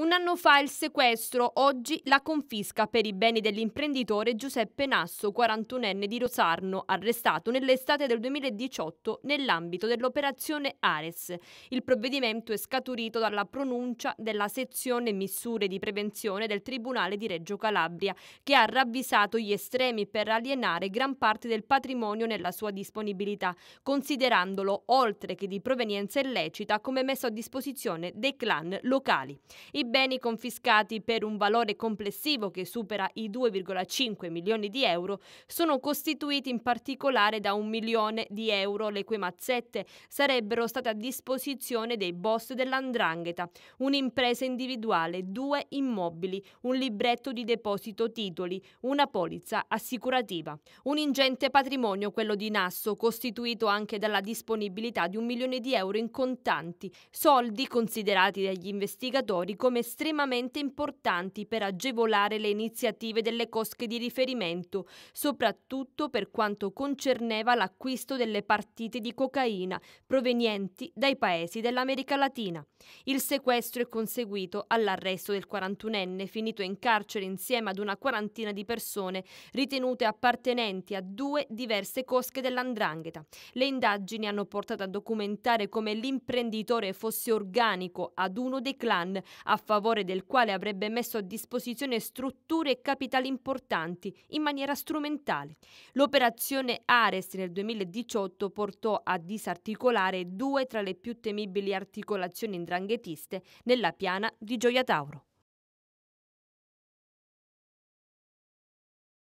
Un anno fa il sequestro, oggi la confisca per i beni dell'imprenditore Giuseppe Nasso, 41enne di Rosarno, arrestato nell'estate del 2018 nell'ambito dell'operazione Ares. Il provvedimento è scaturito dalla pronuncia della sezione misure di prevenzione del Tribunale di Reggio Calabria, che ha ravvisato gli estremi per alienare gran parte del patrimonio nella sua disponibilità, considerandolo, oltre che di provenienza illecita, come messo a disposizione dei clan locali. I beni confiscati per un valore complessivo che supera i 2,5 milioni di euro sono costituiti in particolare da un milione di euro, le cui mazzette sarebbero state a disposizione dei boss dell'Andrangheta, un'impresa individuale, due immobili, un libretto di deposito titoli, una polizza assicurativa. Un ingente patrimonio, quello di Nasso, costituito anche dalla disponibilità di un milione di euro in contanti, soldi considerati dagli investigatori come come estremamente importanti per agevolare le iniziative delle cosche di riferimento, soprattutto per quanto concerneva l'acquisto delle partite di cocaina provenienti dai paesi dell'America Latina. Il sequestro è conseguito all'arresto del 41enne finito in carcere insieme ad una quarantina di persone ritenute appartenenti a due diverse cosche dell'Andrangheta. Le indagini hanno portato a documentare come l'imprenditore fosse organico ad uno dei clan a favore del quale avrebbe messo a disposizione strutture e capitali importanti in maniera strumentale. L'operazione Ares nel 2018 portò a disarticolare due tra le più temibili articolazioni indranghetiste nella piana di Gioia Tauro.